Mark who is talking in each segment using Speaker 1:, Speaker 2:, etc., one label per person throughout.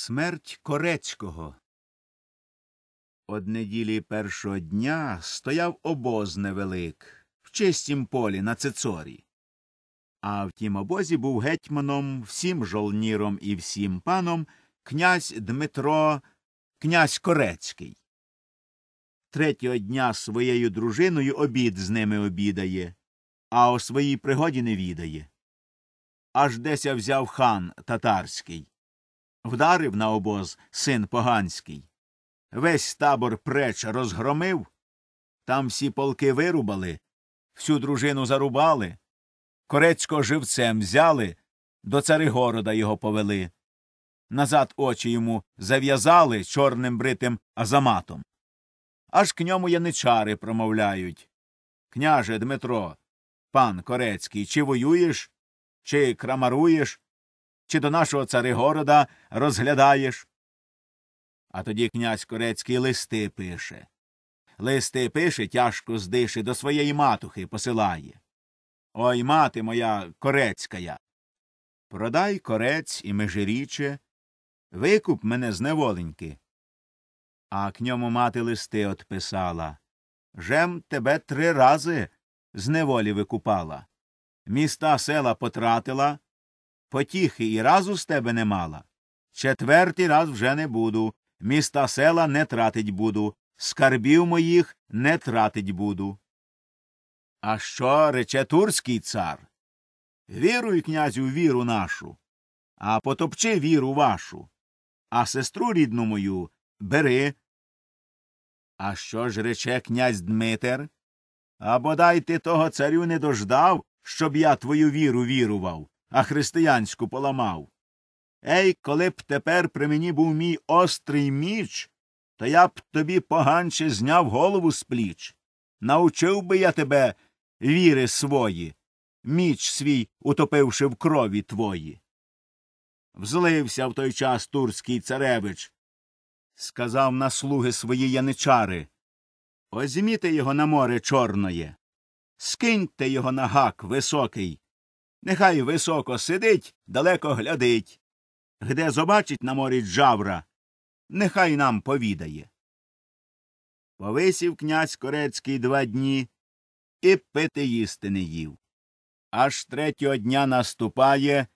Speaker 1: Смерть Корецького. Од неділі першого дня стояв обоз невелик в чистім полі на цицорі. А в тім обозі був гетьманом, всім жолніром і всім паном князь Дмитро, князь Корецький. Третього дня своєю дружиною обід з ними обідає, а о своїй пригоді не відає. Аж деся взяв хан татарський вдарив на обоз син поганський. Весь табор преч розгромив, там всі полки вирубали, всю дружину зарубали, корецько живцем взяли, до царигорода його повели. Назад очі йому зав'язали чорним бритим азаматом. Аж к ньому яничари промовляють. Княже Дмитро, пан Корецький, чи воюєш, чи крамаруєш, чи до нашого Царигорода розглядаєш? А тоді князь Корецький листи пише. Листи пише, тяжко здише, до своєї матухи посилає. Ой, мати моя корецькая. Продай корець і межиріче, викуп мене з неволеньки. А к ньому мати листи отписала Жем тебе три рази з неволі викупала. Міста села потратила, потіхи і разу з тебе не мала. Четвертий раз вже не буду, міста села не тратить буду, скарбів моїх не тратить буду. А що рече турський цар? Віруй, князю, віру нашу, а потопчи віру вашу, а сестру рідну мою бери. А що ж рече князь Дмитер? А бодай ти того царю не дождав, щоб я твою віру вірував а християнську поламав. Ей, коли б тепер при мені був мій острий міч, то я б тобі поганче зняв голову з пліч. Научив би я тебе віри свої, міч свій утопивши в крові твої. Взлився в той час турський царевич. Сказав на слуги свої яничари. Озьміте його на море чорноє, скиньте його на гак високий, Нехай високо сидить, далеко глядить. Где побачить на морі джавра, нехай нам повідає. Повисів князь Корецький два дні і пити їсти не їв. Аж третього дня наступає.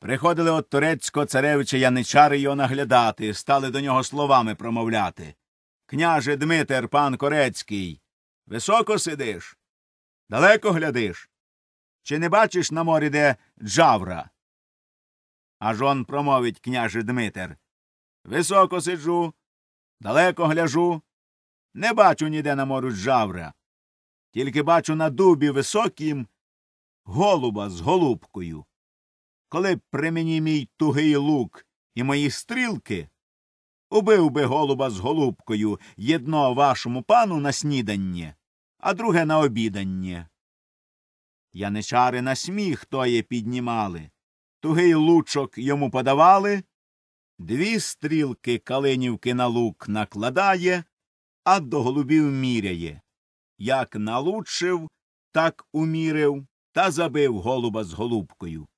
Speaker 1: Приходили от турецького царевича яничари його наглядати, стали до нього словами промовляти. Княже Дмитер, пан Корецький, високо сидиш, далеко глядиш. Чи не бачиш на морі де джавра? Аж он промовить княже Дмитер. Високо сиджу, далеко гляжу. Не бачу ніде на морі джавра. Тільки бачу на дубі високім голуба з голубкою. Коли б при мені мій тугий лук і мої стрілки, убив би голуба з голубкою єдно вашому пану на сніданнє, а друге на обіданнє. Яничари на сміх тої піднімали, тугий лучок йому подавали, дві стрілки калинівки на лук накладає, а до голубів міряє. Як налучив, так умірив та забив голуба з голубкою.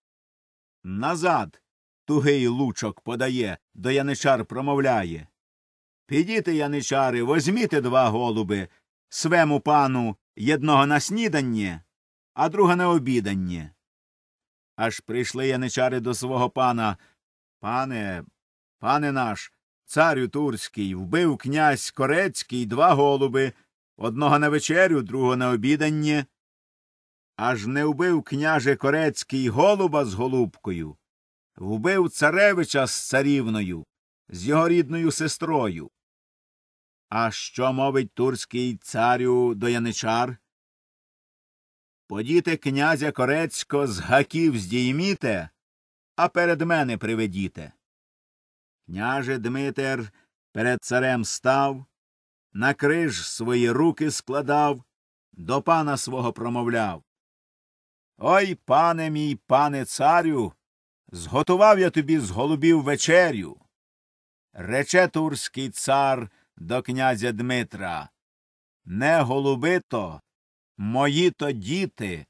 Speaker 1: Назад тугий лучок подає, до яничар промовляє. Підіте, яничари, возьміте два голуби, свему пану єдного на снідання а друга на обідання. Аж прийшли яничари до свого пана. Пане, пане наш, царю турський, вбив князь корецький два голуби одного на вечерю, другого на обідання. Аж не вбив княже корецький голуба з голубкою, вбив царевича з царівною, з його рідною сестрою. А що мовить турський царю до яничар? Подіте князя Корецько з гаків здійміте, а перед мене приведіте. Княже Дмитер перед царем став, на криж свої руки складав, до пана свого промовляв. Ой, пане мій, пане царю, зготував я тобі з голубів вечерю. Рече турський цар до князя Дмитра. Не голуби то мої то діти,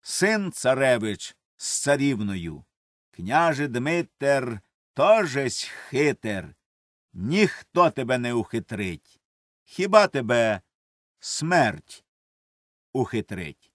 Speaker 1: син царевич з царівною. Княже Дмитер тожесь хитер, ніхто тебе не ухитрить. Хіба тебе смерть ухитрить?